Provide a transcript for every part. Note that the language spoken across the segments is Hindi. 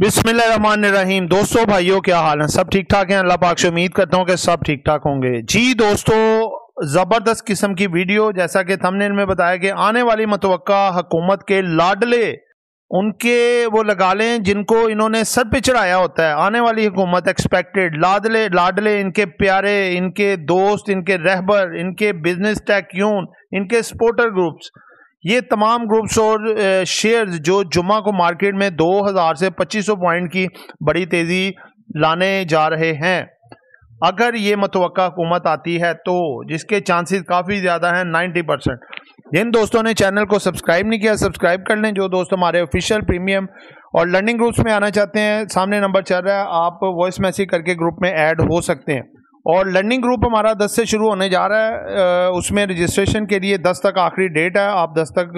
बिस्मिल्लाहिर्रहमानिर्रहीम दोस्तों भाइयों क्या हाल है सब ठीक ठाक हैं अल्लाह पाक से उम्मीद करता हूँ कि सब ठीक ठाक होंगे जी दोस्तों ज़बरदस्त किस्म की वीडियो जैसा कि थंबनेल इनमें बताया कि आने वाली मतवक़ा हुकूमत के लाडले उनके वो लगा लें जिनको इन्होंने सर पे चढ़ाया होता है आने वाली हुकूमत एक्सपेक्टेड लाडले लाडले इनके प्यारे इनके दोस्त इनके रहबर इनके बिजनेस टैक्यून इनके सपोर्टर ग्रुप्स ये तमाम ग्रुप्स और शेयर्स जो जुमा को मार्केट में 2000 से 2500 पॉइंट की बड़ी तेज़ी लाने जा रहे हैं अगर ये मतवक़ा हुकूमत आती है तो जिसके चांसेस काफ़ी ज़्यादा हैं 90 परसेंट जिन दोस्तों ने चैनल को सब्सक्राइब नहीं किया सब्सक्राइब कर लें जो दोस्त हमारे ऑफिशियल प्रीमियम और लर्निंग ग्रुप्स में आना चाहते हैं सामने नंबर चल रहा है आप वॉइस मैसेज करके ग्रुप में ऐड हो सकते हैं और लर्निंग ग्रुप हमारा 10 से शुरू होने जा रहा है उसमें रजिस्ट्रेशन के लिए 10 तक आखिरी डेट है आप 10 तक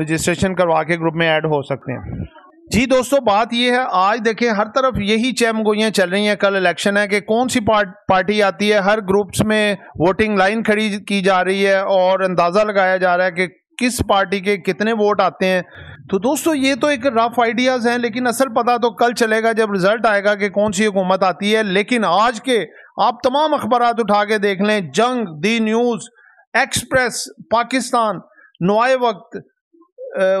रजिस्ट्रेशन करवा के ग्रुप में ऐड हो सकते हैं जी दोस्तों बात यह है आज देखें हर तरफ यही चैमगोइयाँ चल रही हैं कल इलेक्शन है कि कौन सी पार्ट पार्टी आती है हर ग्रुप्स में वोटिंग लाइन खड़ी की जा रही है और अंदाज़ा लगाया जा रहा है कि किस पार्टी के कितने वोट आते हैं तो दोस्तों ये तो एक रफ आइडियाज़ हैं लेकिन असल पता तो कल चलेगा जब रिजल्ट आएगा कि कौन सी हुकूमत आती है लेकिन आज के आप तमाम अखबार उठा के देख लें Jang the news express Pakistan नुआए वक्त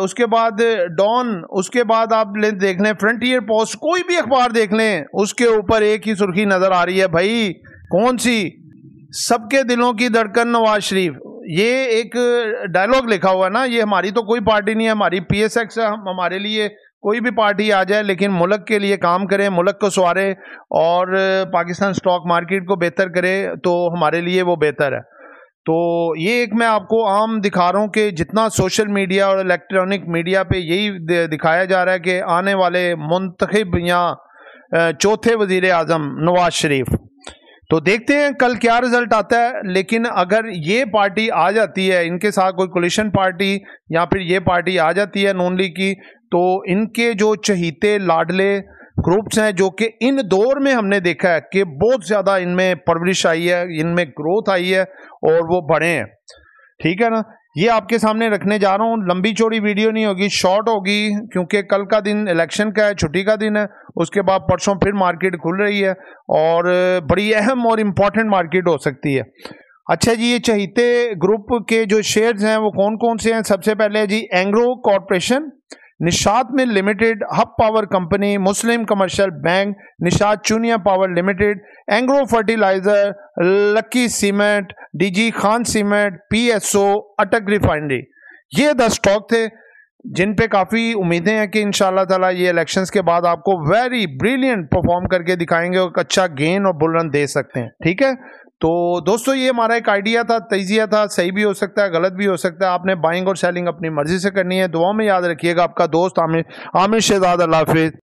उसके बाद डॉन उसके बाद आप ले देख लें फ्रंटियर पोस्ट कोई भी अखबार देख लें उसके ऊपर एक ही सुर्खी नज़र आ रही है भाई कौन सी सबके दिलों की धड़कन नवाज शरीफ ये एक डायलॉग लिखा हुआ है ना ये हमारी तो कोई पार्टी नहीं है हमारी पी एस एक्स हम हमारे लिए कोई भी पार्टी आ जाए लेकिन मुल्क के लिए काम करें मुल्क को सवारे और पाकिस्तान स्टॉक मार्केट को बेहतर करे तो हमारे लिए वो बेहतर है तो ये एक मैं आपको आम दिखा रहा हूँ कि जितना सोशल मीडिया और इलेक्ट्रॉनिक मीडिया पे यही दिखाया जा रहा है कि आने वाले मुंतखब या चौथे वज़ी अजम नवाज शरीफ तो देखते हैं कल क्या रिजल्ट आता है लेकिन अगर ये पार्टी आ जाती है इनके साथ कोई कोलिशन पार्टी या फिर ये पार्टी आ जाती है नॉन लीग की तो इनके जो चहीते लाडले ग्रुप्स हैं जो कि इन दौर में हमने देखा है कि बहुत ज़्यादा इनमें परवरिश आई है इनमें ग्रोथ आई है और वो बढ़े हैं ठीक है ना ये आपके सामने रखने जा रहा हूँ लंबी चौड़ी वीडियो नहीं होगी शॉर्ट होगी क्योंकि कल का दिन इलेक्शन का है छुट्टी का दिन है उसके बाद परसों फिर मार्केट खुल रही है और बड़ी अहम और इम्पॉर्टेंट मार्केट हो सकती है अच्छा जी ये चहीते ग्रुप के जो शेयर्स हैं वो कौन कौन से हैं सबसे पहले जी एंग्रो कॉरपोरेशन निषाद में limited Hub power company Muslim commercial bank Nishat Chunian power limited Engro fertilizer lucky cement DG Khan cement PSO Attock refinery ये दस स्टॉक थे जिन पे काफ़ी उम्मीदें हैं कि इन ताला ये इलेक्शंस के बाद आपको वेरी ब्रिलियंट परफॉर्म करके दिखाएंगे और अच्छा गेन और बुल रन दे सकते हैं ठीक है तो दोस्तों ये हमारा एक आइडिया था तजिया था सही भी हो सकता है गलत भी हो सकता है आपने बाइंग और सेलिंग अपनी मर्जी से करनी है दुआओं में याद रखिएगा आपका दोस्त आमिर आमिर शहजाद अल्लाह हाफिज़